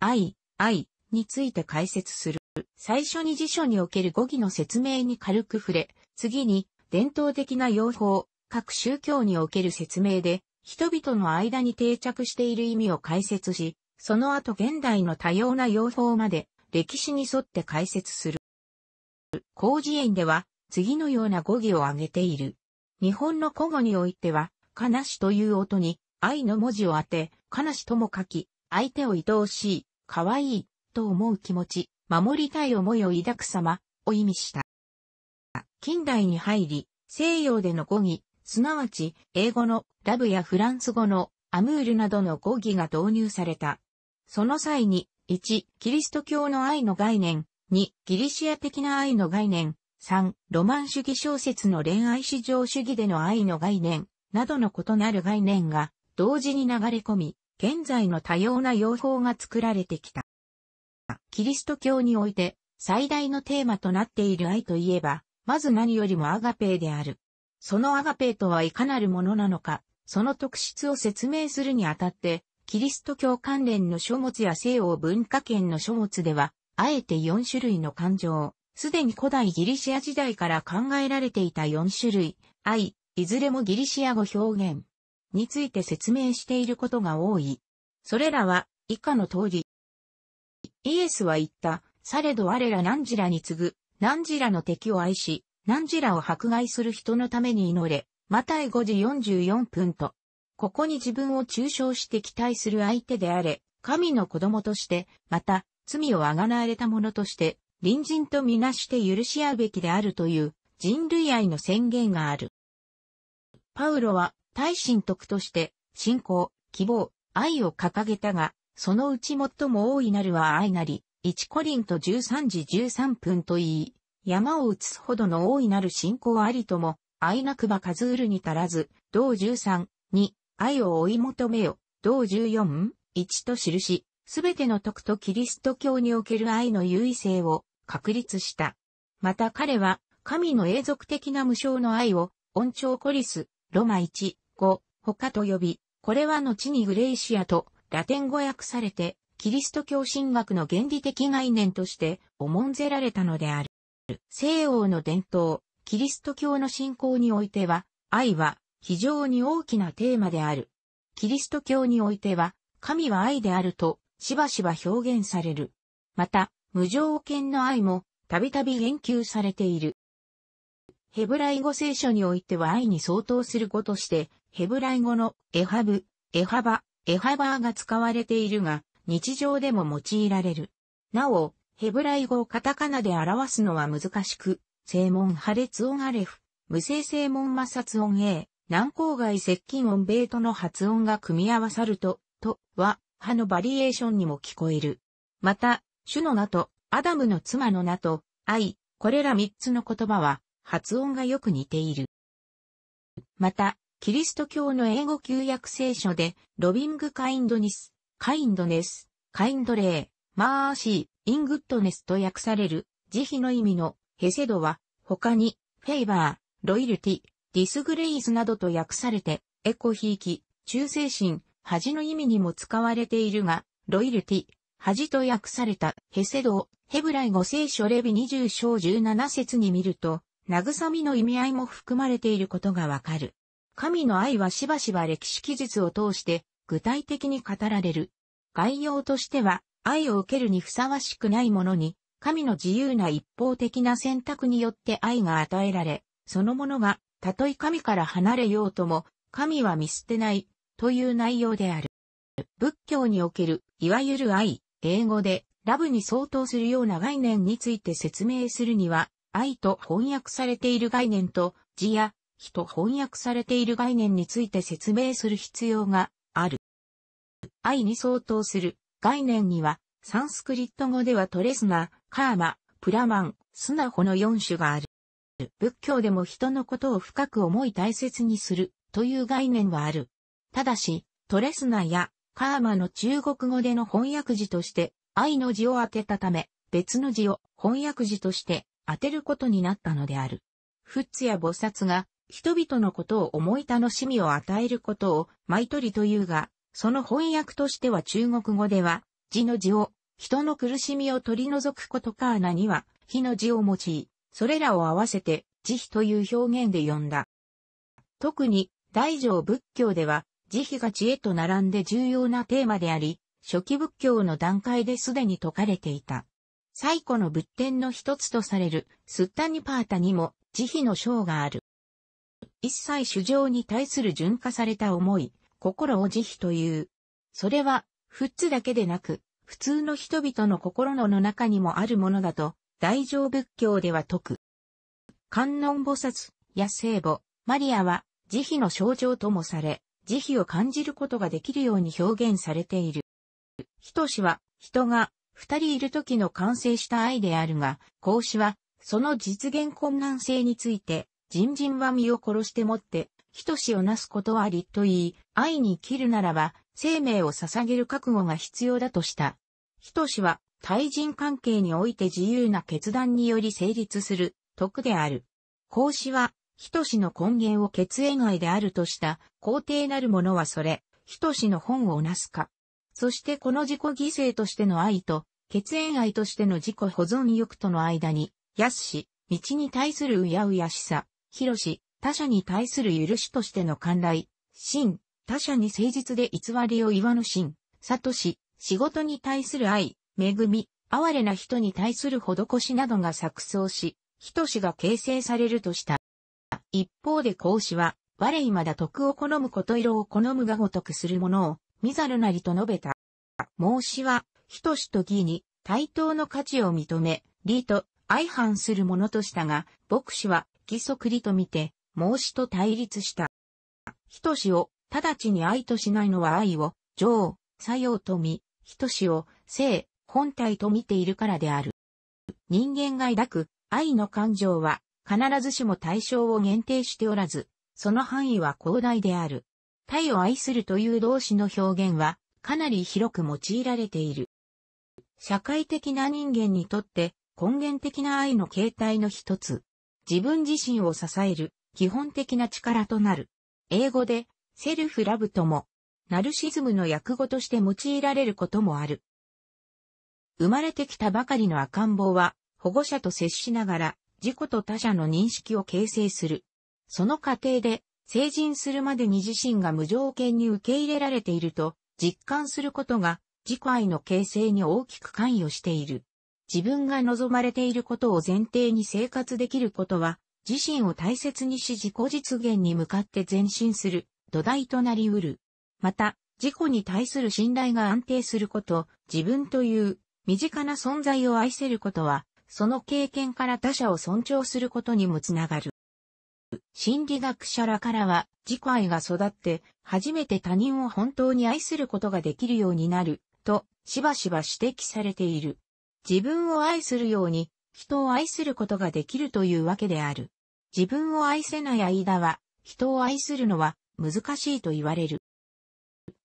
愛、愛について解説する。最初に辞書における語義の説明に軽く触れ、次に伝統的な用法、各宗教における説明で、人々の間に定着している意味を解説し、その後現代の多様な用法まで歴史に沿って解説する。広辞苑では次のような語義を挙げている。日本の古語においては、悲しという音に愛の文字を当て、悲しとも書き、相手を愛おしい、可愛い、と思う気持ち、守りたい思いを抱く様、を意味した。近代に入り、西洋での語義、すなわち、英語のラブやフランス語のアムールなどの語義が導入された。その際に、1、キリスト教の愛の概念、2、ギリシア的な愛の概念、3、ロマン主義小説の恋愛至上主義での愛の概念、などの異なる概念が同時に流れ込み、現在の多様な用法が作られてきた。キリスト教において最大のテーマとなっている愛といえば、まず何よりもアガペーである。そのアガペーとはいかなるものなのか、その特質を説明するにあたって、キリスト教関連の書物や西欧文化圏の書物では、あえて4種類の感情、すでに古代ギリシア時代から考えられていた4種類、愛、いずれもギリシア語表現、について説明していることが多い。それらは以下の通り。イエスは言った、されど我ら何時らに次ぐ、何時らの敵を愛し、何時らを迫害する人のために祈れ、マタイ5時44分と、ここに自分を抽象して期待する相手であれ、神の子供として、また、罪をあがなわれた者として、隣人とみなして許し合うべきであるという人類愛の宣言がある。パウロは大神徳として、信仰、希望、愛を掲げたが、そのうち最も大いなるは愛なり、1コリント13時13分と言い、山を移すほどの大いなる信仰ありとも、愛なくば数うるに足らず、同13、2、愛を追い求めよ、同14、1と記し、すべての徳とキリスト教における愛の優位性を確立した。また彼は、神の永続的な無償の愛を、恩寵コリス、ロマ1、語、他と呼び、これは後にグレイシアとラテン語訳されて、キリスト教神学の原理的概念として重んぜられたのである。西欧の伝統、キリスト教の信仰においては、愛は非常に大きなテーマである。キリスト教においては、神は愛であると、しばしば表現される。また、無条件の愛も、たびたび言及されている。ヘブライ語聖書においては愛に相当する語として、ヘブライ語のエハブ、エハバ、エハバーが使われているが、日常でも用いられる。なお、ヘブライ語をカタカナで表すのは難しく、正門破裂音アレフ、無性正門摩擦音 A、南郊外接近音ベートの発音が組み合わさると、と、は、歯のバリエーションにも聞こえる。また、主の名と、アダムの妻の名と、愛、これら三つの言葉は、発音がよく似ている。また、キリスト教の英語旧約聖書で、ロビングカインドニス、カインドネス、カインドレー、マーシー、イングッドネスと訳される、慈悲の意味のヘセドは、他に、フェイバー、ロイルティ、ディスグレイズなどと訳されて、エコヒーキ、忠誠心、恥の意味にも使われているが、ロイルティ、恥と訳されたヘセドをヘブライ語聖書レビ20章17節に見ると、慰みの意味合いも含まれていることがわかる。神の愛はしばしば歴史記述を通して具体的に語られる。概要としては、愛を受けるにふさわしくないものに、神の自由な一方的な選択によって愛が与えられ、そのものが、たとえ神から離れようとも、神は見捨てない、という内容である。仏教における、いわゆる愛、英語で、ラブに相当するような概念について説明するには、愛と翻訳されている概念と、字や、人と翻訳されている概念について説明する必要がある。愛に相当する概念には、サンスクリット語ではトレスナ、カーマ、プラマン、スナホの4種がある。仏教でも人のことを深く思い大切にするという概念はある。ただし、トレスナやカーマの中国語での翻訳字として愛の字を当てたため、別の字を翻訳字として当てることになったのである。仏や菩薩が人々のことを思い楽しみを与えることを舞取というが、その翻訳としては中国語では、字の字を、人の苦しみを取り除くことか穴には、火の字を用い、それらを合わせて、慈悲という表現で呼んだ。特に、大乗仏教では、慈悲が知恵と並んで重要なテーマであり、初期仏教の段階ですでに説かれていた。最古の仏典の一つとされる、スッタニパータにも、慈悲の章がある。一切主情に対する純化された思い、心を慈悲という。それは、仏だけでなく、普通の人々の心の中にもあるものだと、大乗仏教では説く。観音菩薩や聖母、マリアは、慈悲の象徴ともされ、慈悲を感じることができるように表現されている。人氏は、人が二人いる時の完成した愛であるが、孔子は、その実現困難性について、人人は身を殺してもって、人死をなすことはありと言い、愛に切るならば、生命を捧げる覚悟が必要だとした。人死は、対人関係において自由な決断により成立する、徳である。孔子は、人死の根源を血縁愛であるとした、皇帝なる者はそれ、人死の本をなすか、そしてこの自己犠牲としての愛と、血縁愛としての自己保存欲との間に、安し、道に対するうやうやしさ、広し、他者に対する許しとしての寛大、真、他者に誠実で偽りを言わぬ真、悟し、仕事に対する愛、恵み、哀れな人に対する施しなどが錯綜し、人しが形成されるとした。一方で孔子は、我未だ徳を好むこと色を好むがごとくするものを、見ざるなりと述べた。孟子は、ひとしと義に対等の価値を認め、理と相反するものとしたが、牧師は義則理と見て、孟子と対立した。ひとしを直ちに愛としないのは愛を、情、作用と見、としを性、本体と見ているからである。人間が抱く愛の感情は必ずしも対象を限定しておらず、その範囲は広大である。タイを愛するという動詞の表現はかなり広く用いられている。社会的な人間にとって根源的な愛の形態の一つ。自分自身を支える基本的な力となる。英語でセルフラブともナルシズムの訳語として用いられることもある。生まれてきたばかりの赤ん坊は保護者と接しながら自己と他者の認識を形成する。その過程で成人するまでに自身が無条件に受け入れられていると実感することが自己愛の形成に大きく関与している。自分が望まれていることを前提に生活できることは、自身を大切にし自己実現に向かって前進する土台となり得る。また、自己に対する信頼が安定すること、自分という身近な存在を愛せることは、その経験から他者を尊重することにもつながる。心理学者らからは、自己愛が育って、初めて他人を本当に愛することができるようになる、と、しばしば指摘されている。自分を愛するように、人を愛することができるというわけである。自分を愛せない間は、人を愛するのは難しいと言われる。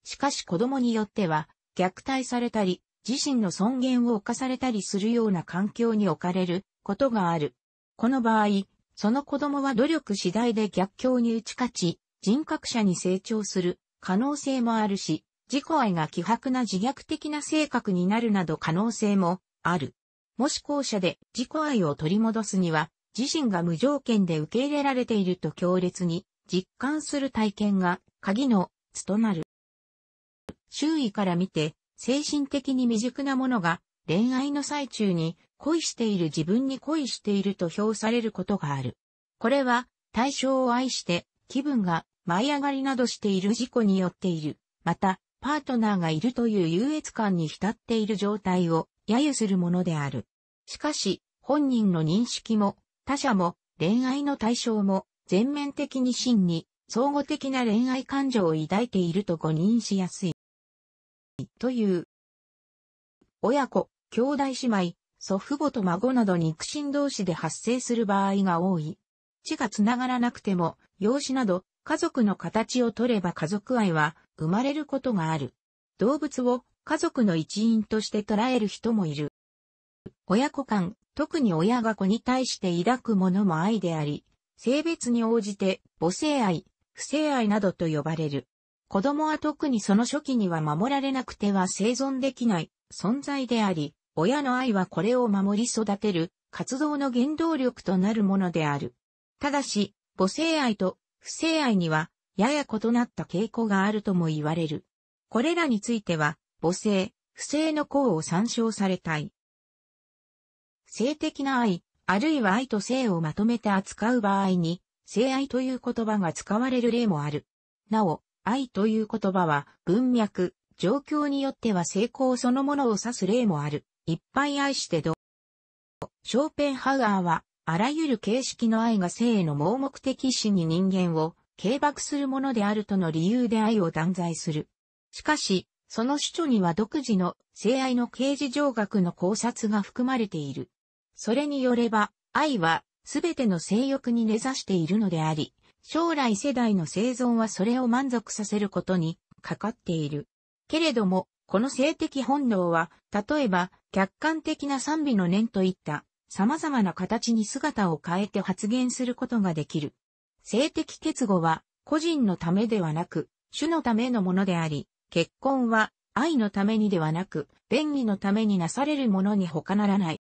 しかし子供によっては、虐待されたり、自身の尊厳を侵されたりするような環境に置かれることがある。この場合、その子供は努力次第で逆境に打ち勝ち、人格者に成長する可能性もあるし、自己愛が希薄な自虐的な性格になるなど可能性もある。もし後者で自己愛を取り戻すには、自身が無条件で受け入れられていると強烈に実感する体験が鍵のつとなる。周囲から見て精神的に未熟なものが恋愛の最中に恋している自分に恋していると評されることがある。これは、対象を愛して、気分が舞い上がりなどしている事故によっている。また、パートナーがいるという優越感に浸っている状態を揶揄するものである。しかし、本人の認識も、他者も、恋愛の対象も、全面的に真に、相互的な恋愛感情を抱いていると誤認しやすい。という。親子、兄弟姉妹、祖父母と孫など肉親同士で発生する場合が多い。血が繋がらなくても、養子など家族の形を取れば家族愛は生まれることがある。動物を家族の一員として捉える人もいる。親子間、特に親が子に対して抱くものも愛であり、性別に応じて母性愛、不性愛などと呼ばれる。子供は特にその初期には守られなくては生存できない存在であり、親の愛はこれを守り育てる活動の原動力となるものである。ただし、母性愛と不性愛にはやや異なった傾向があるとも言われる。これらについては、母性、不性の項を参照されたい。性的な愛、あるいは愛と性をまとめて扱う場合に、性愛という言葉が使われる例もある。なお、愛という言葉は文脈、状況によっては成功そのものを指す例もある。いっぱい愛してど。ショーペンハウアーは、あらゆる形式の愛が性への盲目的意に人間を軽薄するものであるとの理由で愛を断罪する。しかし、その主張には独自の性愛の刑事上学の考察が含まれている。それによれば、愛はすべての性欲に根ざしているのであり、将来世代の生存はそれを満足させることにかかっている。けれども、この性的本能は、例えば、客観的な賛美の念といった様々な形に姿を変えて発言することができる。性的結合は個人のためではなく、主のためのものであり、結婚は愛のためにではなく、便宜のためになされるものに他ならない。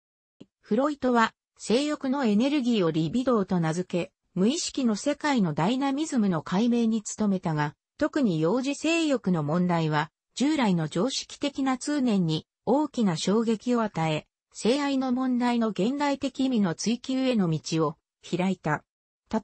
フロイトは、性欲のエネルギーをリビドーと名付け、無意識の世界のダイナミズムの解明に努めたが、特に幼児性欲の問題は、従来の常識的な通念に大きな衝撃を与え、性愛の問題の現代的意味の追求への道を開いた。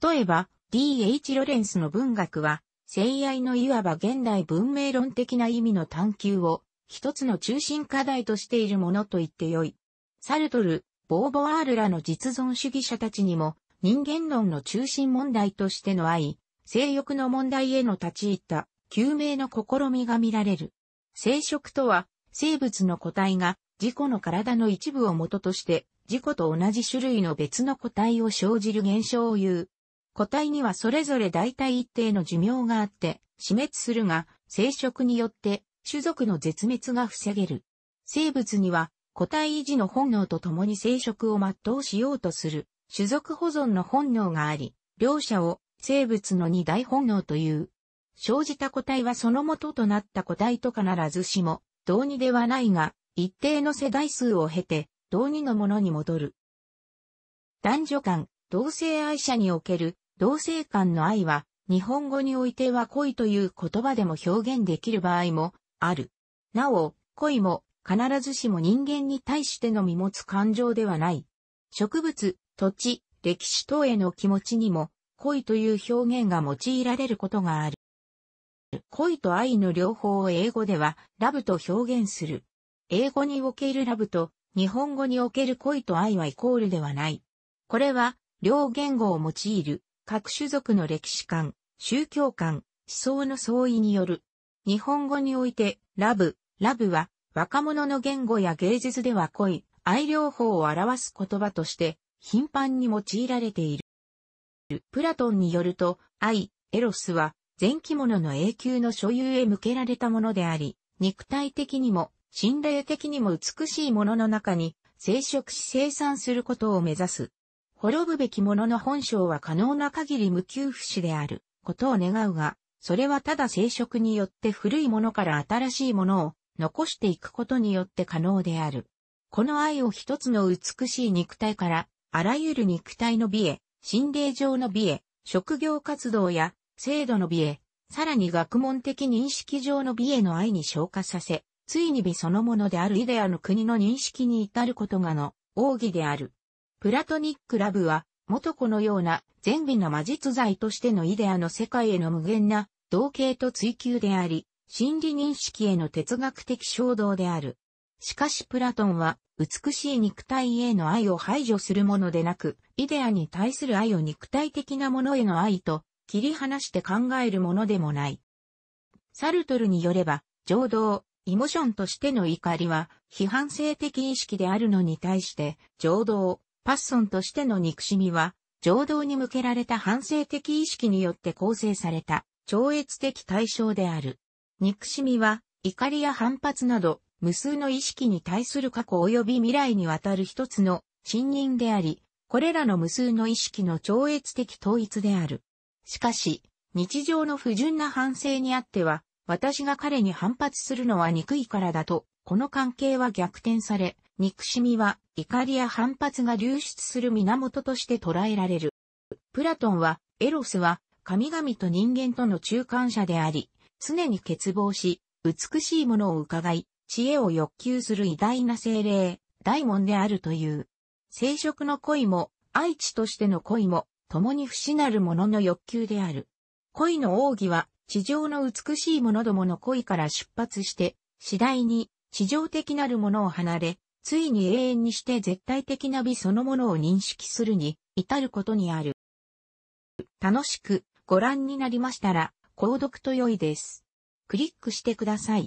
例えば、D.H. ロレンスの文学は、性愛のいわば現代文明論的な意味の探求を、一つの中心課題としているものと言ってよい。サルトル、ボーボワールらの実存主義者たちにも、人間論の中心問題としての愛、性欲の問題への立ち入った、究明の試みが見られる。生殖とは、生物の個体が自己の体の一部を元として、自己と同じ種類の別の個体を生じる現象を言う。個体にはそれぞれ大体一定の寿命があって、死滅するが、生殖によって種族の絶滅が防げる。生物には個体維持の本能と共に生殖を全うしようとする種族保存の本能があり、両者を生物の二大本能という。生じた個体はその元となった個体と必ずしも同二ではないが、一定の世代数を経て、同二のものに戻る。男女間、同性愛者における、同性間の愛は、日本語においては恋という言葉でも表現できる場合も、ある。なお、恋も、必ずしも人間に対してのみ持つ感情ではない。植物、土地、歴史等への気持ちにも、恋という表現が用いられることがある。恋と愛の両方を英語ではラブと表現する。英語におけるラブと日本語における恋と愛はイコールではない。これは両言語を用いる各種族の歴史観、宗教観、思想の相違による。日本語においてラブ、ラブは若者の言語や芸術では恋、愛両方を表す言葉として頻繁に用いられている。プラトンによると愛、エロスは全着物の永久の所有へ向けられたものであり、肉体的にも、心霊的にも美しいものの中に、生殖し生産することを目指す。滅ぶべきものの本性は可能な限り無給不死であることを願うが、それはただ生殖によって古いものから新しいものを残していくことによって可能である。この愛を一つの美しい肉体から、あらゆる肉体の美へ、心霊上の美へ、職業活動や制度の美へ、さらに学問的認識上の美への愛に昇華させ、ついに美そのものであるイデアの国の認識に至ることがの、奥義である。プラトニックラブは、元子のような善美の魔術剤としてのイデアの世界への無限な同型と追求であり、心理認識への哲学的衝動である。しかしプラトンは、美しい肉体への愛を排除するものでなく、イデアに対する愛を肉体的なものへの愛と切り離して考えるものでもない。サルトルによれば、情動、イモションとしての怒りは、批判性的意識であるのに対して、情動、パッソンとしての憎しみは、情動に向けられた反省的意識によって構成された、超越的対象である。憎しみは、怒りや反発など、無数の意識に対する過去及び未来にわたる一つの、信任であり、これらの無数の意識の超越的統一である。しかし、日常の不純な反省にあっては、私が彼に反発するのは憎いからだと、この関係は逆転され、憎しみは怒りや反発が流出する源として捉えられる。プラトンは、エロスは神々と人間との中間者であり、常に欠乏し、美しいものを伺い、知恵を欲求する偉大な精霊、大門であるという。生殖の恋も、愛知としての恋も、共に不死なる者の欲求である。恋の奥義は、地上の美しい者どもの恋から出発して、次第に、地上的なるものを離れ、ついに永遠にして絶対的な美そのものを認識するに、至ることにある。楽しくご覧になりましたら、購読と良いです。クリックしてください。